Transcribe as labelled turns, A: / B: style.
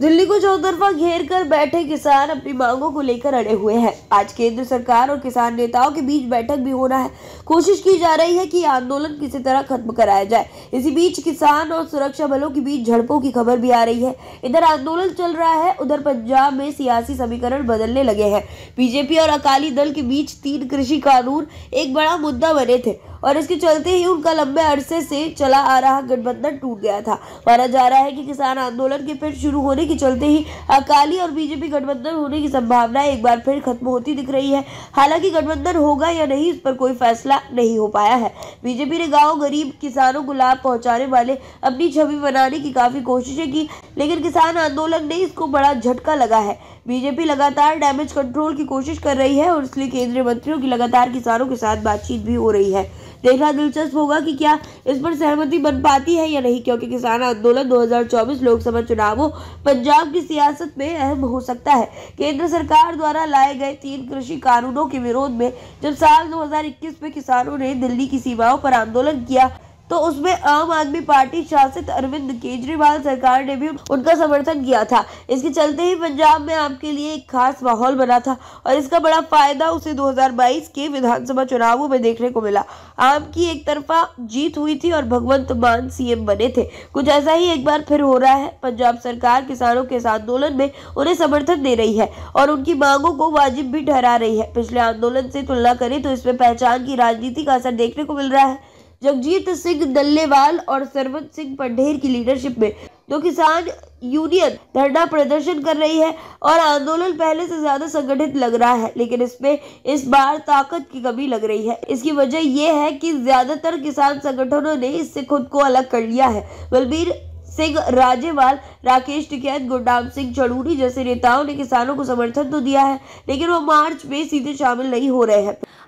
A: दिल्ली को चौतरफा घेर कर बैठे किसान अपनी मांगों को लेकर अड़े हुए हैं आज केंद्र सरकार और किसान नेताओं के बीच बैठक भी होना है कोशिश की जा रही है कि आंदोलन किसी तरह खत्म कराया जाए इसी बीच किसान और सुरक्षा बलों के बीच झड़पों की खबर भी आ रही है इधर आंदोलन चल रहा है उधर पंजाब में सियासी समीकरण बदलने लगे हैं बीजेपी और अकाली दल के बीच तीन कृषि कानून एक बड़ा मुद्दा बने थे और इसके चलते ही उनका लंबे अरसे से चला आ रहा गठबंधन टूट गया था माना जा रहा है कि किसान आंदोलन के फिर शुरू होने के चलते ही अकाली और बीजेपी गठबंधन होने की संभावना एक बार फिर खत्म होती दिख रही है हालांकि गठबंधन होगा या नहीं इस पर कोई फैसला नहीं हो पाया है बीजेपी ने गाँव गरीब किसानों को लाभ पहुँचाने वाले अपनी छवि बनाने की काफी कोशिशें की लेकिन किसान आंदोलन ने इसको बड़ा झटका लगा है बीजेपी लगातार डैमेज कंट्रोल की कोशिश कर रही है और इसलिए केंद्रीय मंत्रियों की लगातार किसानों के साथ बातचीत भी हो रही है देखना दिलचस्प होगा कि क्या इस पर सहमति बन पाती है या नहीं क्योंकि किसान आंदोलन 2024 लोकसभा चुनावों पंजाब की सियासत में अहम हो सकता है केंद्र सरकार द्वारा लाए गए तीन कृषि कानूनों के विरोध में जब साल 2021 में किसानों ने दिल्ली की सीमाओं पर आंदोलन किया तो उसमें आम आदमी पार्टी शासित अरविंद केजरीवाल सरकार ने भी उनका समर्थन किया था इसके चलते ही पंजाब में आपके लिए एक खास माहौल बना था और इसका बड़ा फायदा उसे 2022 के विधानसभा चुनावों में देखने को मिला आम की एक तरफा जीत हुई थी और भगवंत मान सीएम बने थे कुछ ऐसा ही एक बार फिर हो रहा है पंजाब सरकार किसानों के आंदोलन में उन्हें समर्थन दे रही है और उनकी मांगों को वाजिब भी ठहरा रही है पिछले आंदोलन से तुलना करें तो इसमें पहचान की राजनीति का असर देखने को मिल रहा है जगजीत सिंह दल्लेवाल और सरवत सिंह पंडेर की लीडरशिप में तो किसान यूनियन धरना प्रदर्शन कर रही है और आंदोलन पहले से ज्यादा संगठित लग रहा है लेकिन इसमें इस बार ताकत की कमी लग रही है इसकी वजह यह है कि ज्यादातर किसान संगठनों ने इससे खुद को अलग कर लिया है बलबीर सिंह राजेवाल राकेश टिकैत गुरदाम सिंह चढ़ूरी जैसे नेताओं ने किसानों को समर्थन तो दिया है लेकिन वो मार्च में सीधे शामिल नहीं हो रहे हैं